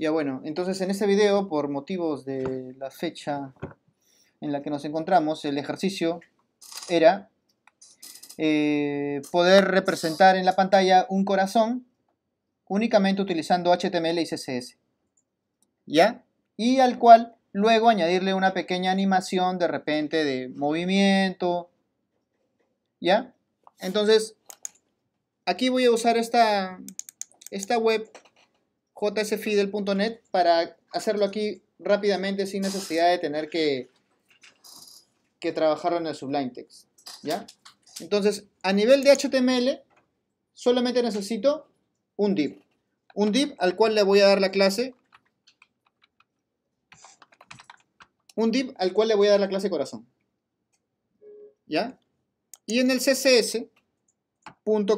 Ya bueno, entonces en este video, por motivos de la fecha en la que nos encontramos, el ejercicio era eh, poder representar en la pantalla un corazón únicamente utilizando HTML y CSS. ¿Ya? Y al cual luego añadirle una pequeña animación de repente de movimiento. ¿Ya? Entonces, aquí voy a usar esta, esta web jsfidel.net para hacerlo aquí rápidamente sin necesidad de tener que, que trabajarlo en el Sublime Text. ¿ya? Entonces, a nivel de HTML, solamente necesito un div. Un div al cual le voy a dar la clase. Un div al cual le voy a dar la clase corazón. ¿Ya? Y en el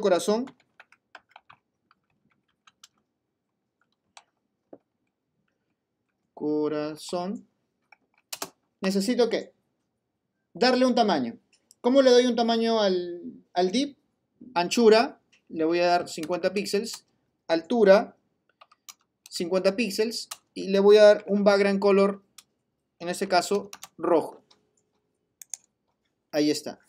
corazón corazón, necesito que darle un tamaño. ¿Cómo le doy un tamaño al, al div? Anchura, le voy a dar 50 píxeles. Altura, 50 píxeles. Y le voy a dar un background color, en este caso, rojo. Ahí está.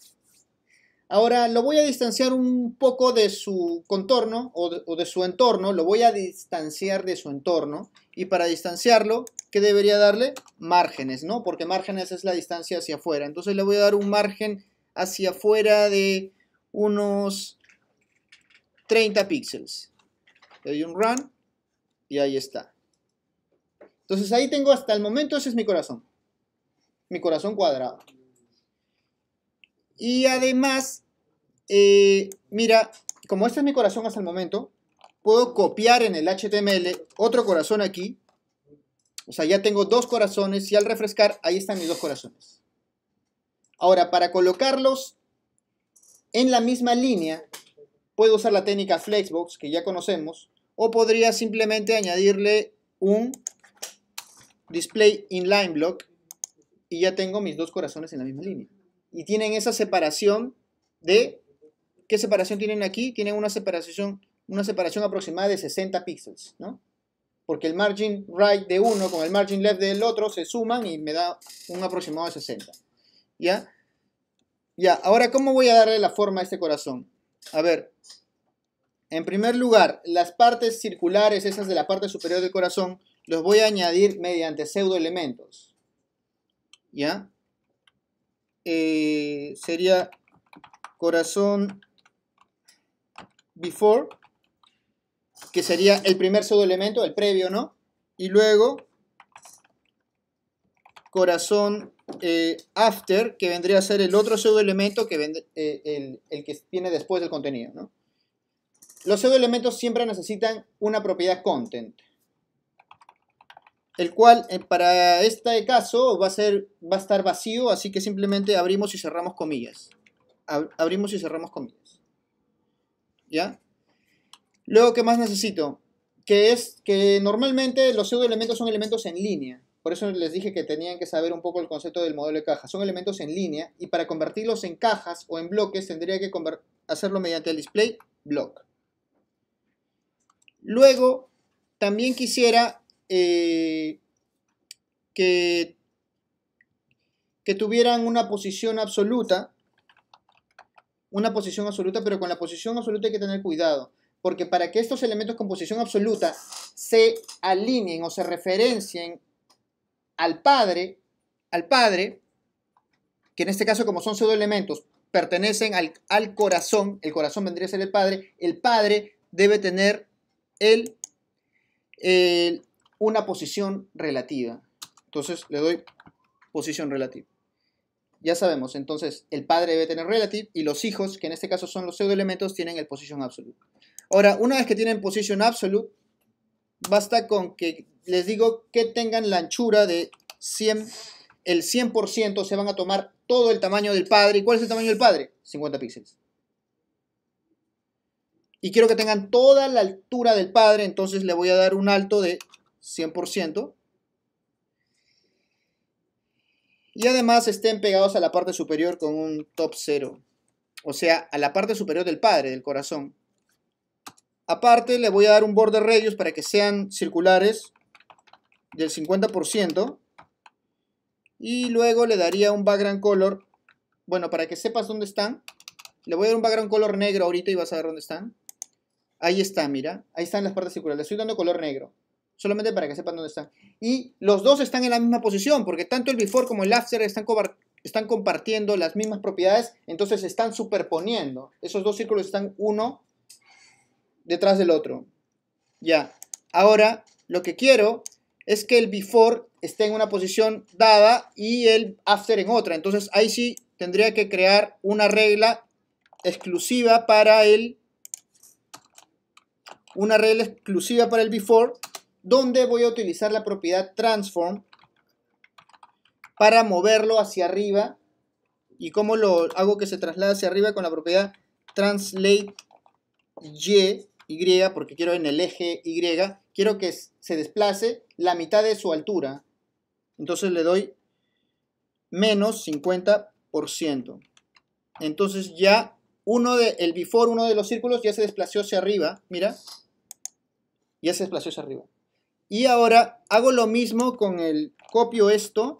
Ahora lo voy a distanciar un poco de su contorno o de, su entorno, lo voy a distanciar de su entorno y para distanciarlo, ¿qué debería darle? Márgenes, ¿no? Porque márgenes es la distancia hacia afuera. Entonces le voy a dar un margen hacia afuera de unos 30 píxeles. Le doy un run y ahí está. Entonces ahí tengo hasta el momento, ese es mi corazón. Mi corazón cuadrado. Y además eh, mira, como este es mi corazón hasta el momento, puedo copiar en el HTML otro corazón aquí. O sea, ya tengo dos corazones y al refrescar, ahí están mis dos corazones. Ahora, para colocarlos en la misma línea, puedo usar la técnica Flexbox, que ya conocemos, o podría simplemente añadirle un display inline block y ya tengo mis dos corazones en la misma línea. Y tienen esa separación de ¿Qué separación tienen aquí? Tienen una separación, una separación aproximada de 60 píxeles, ¿no? Porque el margin right de uno con el margin left del otro se suman y me da un aproximado de 60. ¿Ya? Ya, ahora, ¿cómo voy a darle la forma a este corazón? A ver, en primer lugar, las partes circulares, esas de la parte superior del corazón, los voy a añadir mediante pseudo-elementos. ¿Ya? Eh, sería corazón before, que sería el primer pseudoelemento, el previo, ¿no? Y luego corazón eh, after, que vendría a ser el otro pseudoelemento que eh, el, que tiene después del contenido. ¿no? Los pseudoelementos siempre necesitan una propiedad content, el cual eh, para este caso va a, estar vacío, así que simplemente abrimos y cerramos comillas. abrimos y cerramos comillas. ¿ya? Luego, ¿qué más necesito? Que es que normalmente los pseudoelementos son elementos en línea. Por eso les dije que tenían que saber un poco el concepto del modelo de caja. Son elementos en línea y para convertirlos en cajas o en bloques tendría que hacerlo mediante el display block. Luego, también quisiera eh, que tuvieran una posición absoluta una posición absoluta, pero con la posición absoluta hay que tener cuidado, porque para que estos elementos con posición absoluta se alineen o se referencien al padre, al padre, que en este caso como son elementos, pertenecen al, al corazón, el corazón vendría a ser el padre, el padre debe tener el, una posición relativa. Entonces le doy posición relativa ya sabemos, entonces el padre debe tener relative y los hijos, que en este caso son los pseudoelementos, tienen el position absolute. Ahora, una vez que tienen position absolute, basta con que les digo que tengan la anchura de 100, el 100% se van a tomar todo el tamaño del padre. ¿Y cuál es el tamaño del padre? 50 píxeles. Y quiero que tengan toda la altura del padre, entonces le voy a dar un alto de 100%. Y además estén pegados a la parte superior con un top 0. O sea, a la parte superior del padre, del corazón. Aparte, le voy a dar un borde rayos para que sean circulares del 50%. Y luego le daría un background color. Bueno, para que sepas dónde están. Le voy a dar un background color negro ahorita y vas a ver dónde están. Ahí está, mira. Ahí están las partes circulares. Le estoy dando color negro solamente para que sepan dónde están. Y los dos están en la misma posición, porque tanto el before como el after están, están compartiendo las mismas propiedades, entonces se están superponiendo. Esos dos círculos están uno detrás del otro. Ya, ahora lo que quiero es que el before esté en una posición dada y el after en otra. Entonces ahí sí tendría que crear una regla exclusiva para el una regla exclusiva para el before Dónde voy a utilizar la propiedad transform para moverlo hacia arriba. ¿Y cómo lo hago que se traslade hacia arriba? Con la propiedad translate y, y porque quiero en el eje y, quiero que se desplace la mitad de su altura. Entonces le doy menos 50%. Entonces ya uno de, el before, uno de los círculos ya se desplazó hacia arriba, mira, ya se desplazó hacia arriba. Y ahora hago lo mismo con el, copio esto,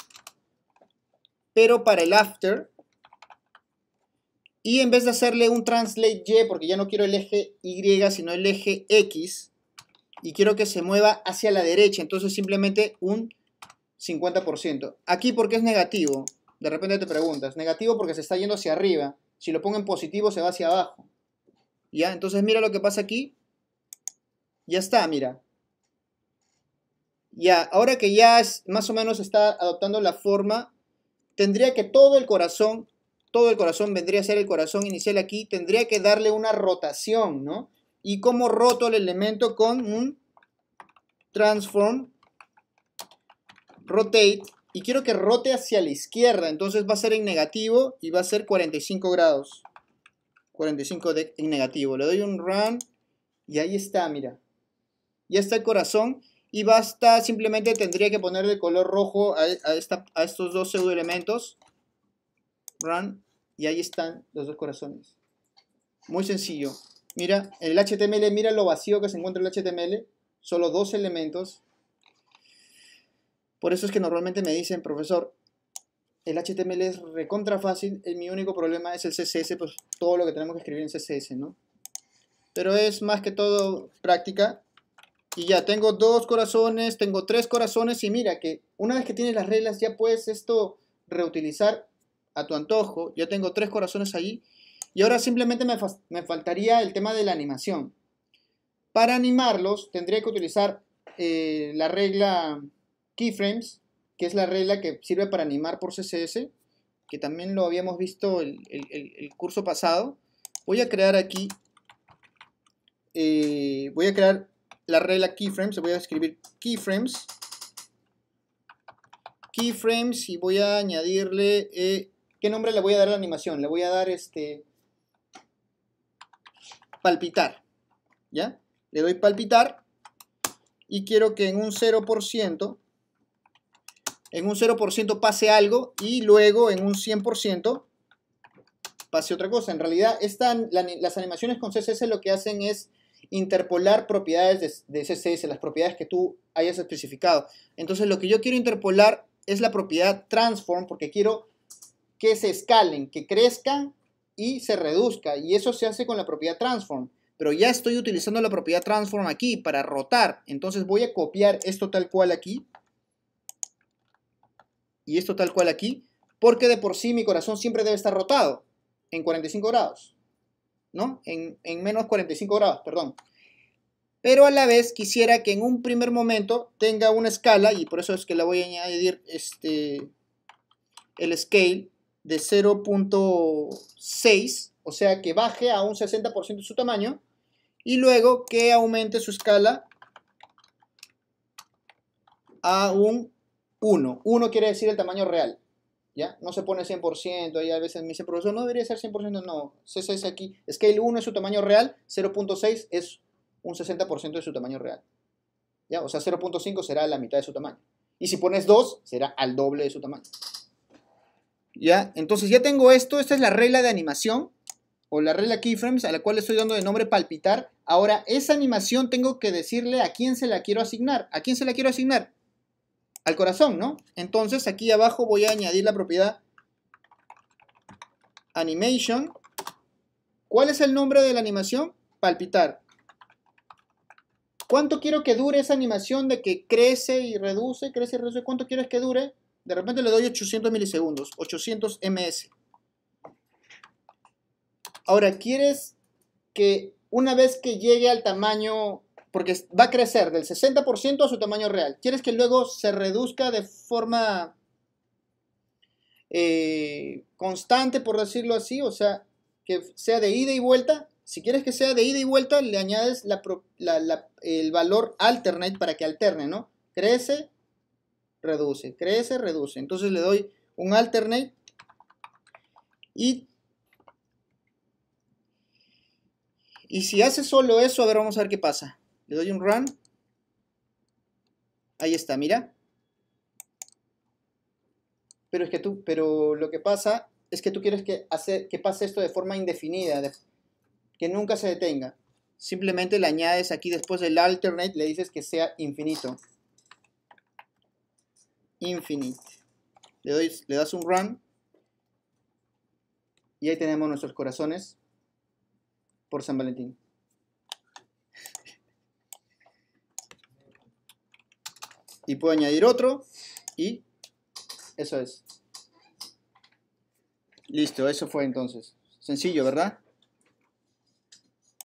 pero para el after. Y en vez de hacerle un translate Y, porque ya no quiero el eje Y, sino el eje X, y quiero que se mueva hacia la derecha, entonces simplemente un 50%. Aquí porque es negativo, de repente te preguntas, negativo porque se está yendo hacia arriba, si lo pongo en positivo se va hacia abajo. ¿Ya? Entonces mira lo que pasa aquí. Ya está, mira, ya, ahora que ya más o menos está adoptando la forma, tendría que todo el corazón, todo el corazón vendría a ser el corazón inicial aquí, tendría que darle una rotación, ¿no? Y como roto el elemento con un transform, rotate, y quiero que rote hacia la izquierda, entonces va a ser en negativo y va a ser 45 grados. 45 de, en negativo. Le doy un run y ahí está, mira. Ya está el corazón y basta, simplemente tendría que poner de color rojo a, estos dos pseudoelementos. Run. Y ahí están los dos corazones. Muy sencillo. Mira, el HTML, mira lo vacío que se encuentra el HTML. Solo dos elementos. Por eso es que normalmente me dicen, profesor, el HTML es recontra fácil. Eh, mi único problema es el CSS, pues todo lo que tenemos que escribir en CSS, ¿no? Pero es más que todo práctica. Y ya tengo dos corazones, tengo tres corazones y mira que una vez que tienes las reglas ya puedes esto reutilizar a tu antojo. Ya tengo tres corazones ahí. y ahora simplemente me, faltaría el tema de la animación. Para animarlos tendría que utilizar eh, la regla keyframes, que es la regla que sirve para animar por CSS, que también lo habíamos visto el, el, curso pasado. Voy a crear aquí, eh, voy a crear la regla keyframes, voy a escribir keyframes, keyframes y voy a añadirle, eh, ¿qué nombre le voy a dar a la animación? Le voy a dar este, palpitar, ¿ya? Le doy palpitar y quiero que en un 0%, en un 0% pase algo y luego en un 100% pase otra cosa. En realidad, las animaciones con CSS lo que hacen es interpolar propiedades de, CSS, las propiedades que tú hayas especificado. Entonces lo que yo quiero interpolar es la propiedad transform porque quiero que se escalen, que crezca y se reduzca. Y eso se hace con la propiedad transform. Pero ya estoy utilizando la propiedad transform aquí para rotar. Entonces voy a copiar esto tal cual aquí. Y esto tal cual aquí. Porque de por sí mi corazón siempre debe estar rotado en 45 grados. ¿no? En, menos 45 grados, perdón. Pero a la vez quisiera que en un primer momento tenga una escala, y por eso es que le voy a añadir este, el scale de 0.6, o sea que baje a un 60% de su tamaño, y luego que aumente su escala a un 1. 1 quiere decir el tamaño real. ¿ya? No se pone 100%, ahí a veces me dice, profesor, no debería ser 100%, no, es aquí, scale 1 es su tamaño real, 0.6 es un 60% de su tamaño real, ¿ya? O sea, 0.5 será la mitad de su tamaño. Y si pones 2, será al doble de su tamaño. ¿Ya? Entonces ya tengo esto, esta es la regla de animación, o la regla keyframes, a la cual le estoy dando de nombre palpitar. Ahora, esa animación tengo que decirle a quién se la quiero asignar. ¿A quién se la quiero asignar? al corazón, ¿no? Entonces aquí abajo voy a añadir la propiedad animation. ¿Cuál es el nombre de la animación? Palpitar. ¿Cuánto quiero que dure esa animación de que crece y reduce, crece y reduce? ¿Cuánto quieres que dure? De repente le doy 800 milisegundos, 800 ms. Ahora, ¿quieres que una vez que llegue al tamaño porque va a crecer del 60% a su tamaño real. ¿Quieres que luego se reduzca de forma eh, constante, por decirlo así? O sea, que sea de ida y vuelta. Si quieres que sea de ida y vuelta, le añades el valor alternate para que alterne, ¿no? Crece, reduce, crece, reduce. Entonces le doy un alternate y y si hace solo eso, a ver, vamos a ver qué pasa. Le doy un run. Ahí está, mira. Pero es que tú, pero lo que pasa es que tú quieres que, pase esto de forma indefinida, que nunca se detenga. Simplemente le añades aquí después del alternate, le dices que sea infinito. Infinite. Le, doy, le das un run. Y ahí tenemos nuestros corazones por San Valentín. y puedo añadir otro y eso es. Listo, eso fue entonces. Sencillo, ¿verdad?